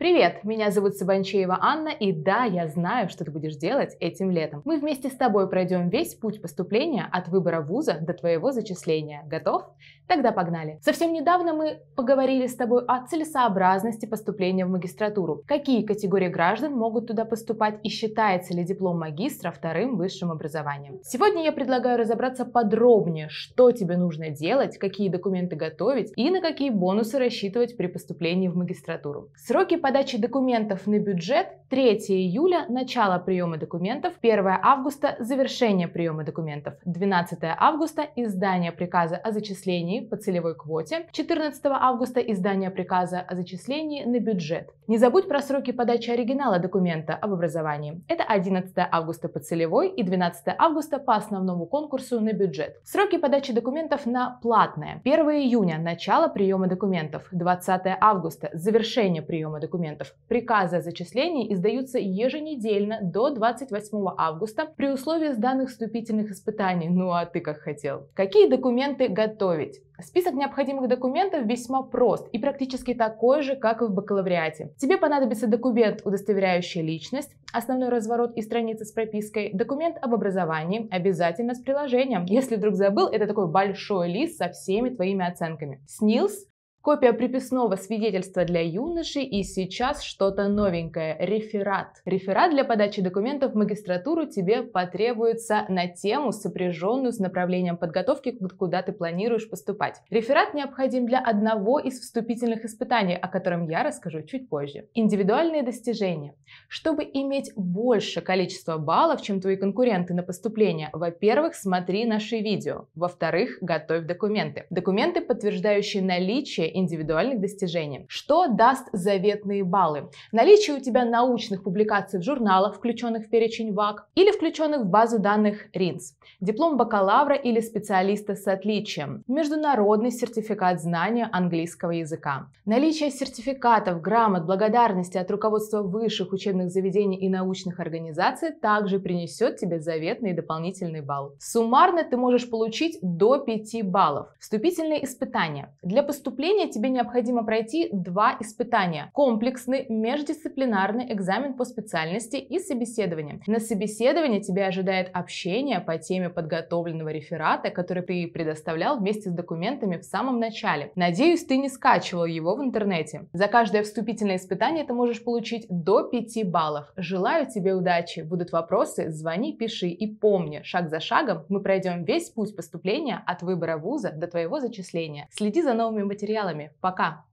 Привет, меня зовут Сабанчеева Анна, и да, я знаю, что ты будешь делать этим летом. Мы вместе с тобой пройдем весь путь поступления от выбора вуза до твоего зачисления. Готов? Тогда погнали. Совсем недавно мы поговорили с тобой о целесообразности поступления в магистратуру. Какие категории граждан могут туда поступать и считается ли диплом магистра вторым высшим образованием? Сегодня я предлагаю разобраться подробнее, что тебе нужно делать, какие документы готовить и на какие бонусы рассчитывать при поступлении в магистратуру. Сроки по подачи документов на бюджет, 3 июля – начало приема документов, 1 августа – завершение приема документов, 12 августа – издание приказа о зачислении по целевой квоте, 14 августа – издание приказа о зачислении на бюджет. Не забудь про сроки подачи оригинала документа об образовании. Это 11 августа по целевой и 12 августа по основному конкурсу на бюджет. Сроки подачи документов на платное. 1 июня – начало приема документов, 20 августа – завершение приема документов, документов. Приказы о зачислении издаются еженедельно до 28 августа при условии сданных вступительных испытаний. Ну а ты как хотел. Какие документы готовить? Список необходимых документов весьма прост и практически такой же, как и в бакалавриате. Тебе понадобится документ, удостоверяющий личность, основной разворот и страница с пропиской, документ об образовании, обязательно с приложением. Если вдруг забыл, это такой большой лист со всеми твоими оценками. СНИЛС Копия приписного свидетельства для юноши и сейчас что-то новенькое – реферат. Реферат для подачи документов в магистратуру тебе потребуется на тему, сопряженную с направлением подготовки, куда ты планируешь поступать. Реферат необходим для одного из вступительных испытаний, о котором я расскажу чуть позже. Индивидуальные достижения. Чтобы иметь больше количества баллов, чем твои конкуренты на поступление, во-первых, смотри наши видео, во-вторых, готовь документы. Документы, подтверждающие наличие индивидуальных достижений. Что даст заветные баллы? Наличие у тебя научных публикаций в журналах, включенных в перечень ВАК, или включенных в базу данных РИНС, диплом бакалавра или специалиста с отличием, международный сертификат знания английского языка. Наличие сертификатов, грамот, благодарности от руководства высших учебных заведений и научных организаций также принесет тебе заветный дополнительный балл. Суммарно ты можешь получить до 5 баллов. Вступительные испытания. Для поступления поступления тебе необходимо пройти два испытания. Комплексный междисциплинарный экзамен по специальности и собеседование. На собеседовании тебя ожидает общение по теме подготовленного реферата, который ты предоставлял вместе с документами в самом начале. Надеюсь, ты не скачивал его в интернете. За каждое вступительное испытание ты можешь получить до 5 баллов. Желаю тебе удачи. Будут вопросы, звони, пиши и помни, шаг за шагом мы пройдем весь путь поступления от выбора вуза до твоего зачисления. Следи за новыми материалами делами. Пока!